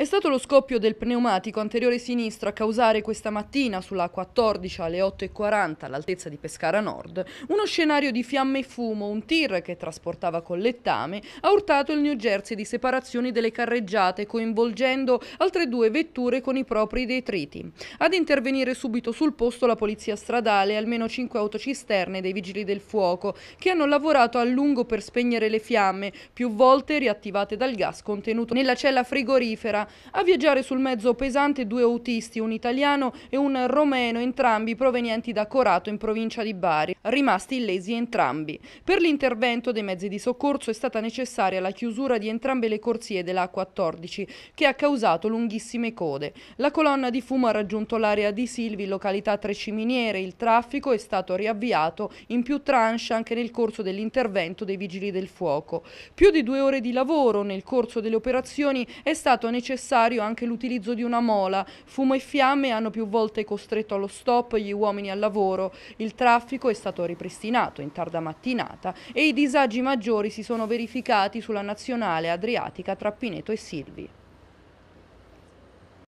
È stato lo scoppio del pneumatico anteriore sinistro a causare questa mattina sulla 14 alle 8.40 all'altezza di Pescara Nord uno scenario di fiamme e fumo, un tir che trasportava collettame ha urtato il New Jersey di separazioni delle carreggiate coinvolgendo altre due vetture con i propri detriti. Ad intervenire subito sul posto la polizia stradale e almeno 5 autocisterne dei vigili del fuoco che hanno lavorato a lungo per spegnere le fiamme più volte riattivate dal gas contenuto nella cella frigorifera a viaggiare sul mezzo pesante due autisti, un italiano e un romeno, entrambi provenienti da Corato in provincia di Bari, rimasti illesi entrambi. Per l'intervento dei mezzi di soccorso è stata necessaria la chiusura di entrambe le corsie della A14 che ha causato lunghissime code. La colonna di fumo ha raggiunto l'area di Silvi, località Treciminiere, il traffico è stato riavviato in più tranche anche nel corso dell'intervento dei vigili del fuoco. Più di due ore di lavoro nel corso delle operazioni è stato necessario necessario anche l'utilizzo di una mola. Fumo e fiamme hanno più volte costretto allo stop gli uomini al lavoro. Il traffico è stato ripristinato in tarda mattinata e i disagi maggiori si sono verificati sulla nazionale adriatica tra Pineto e Silvi.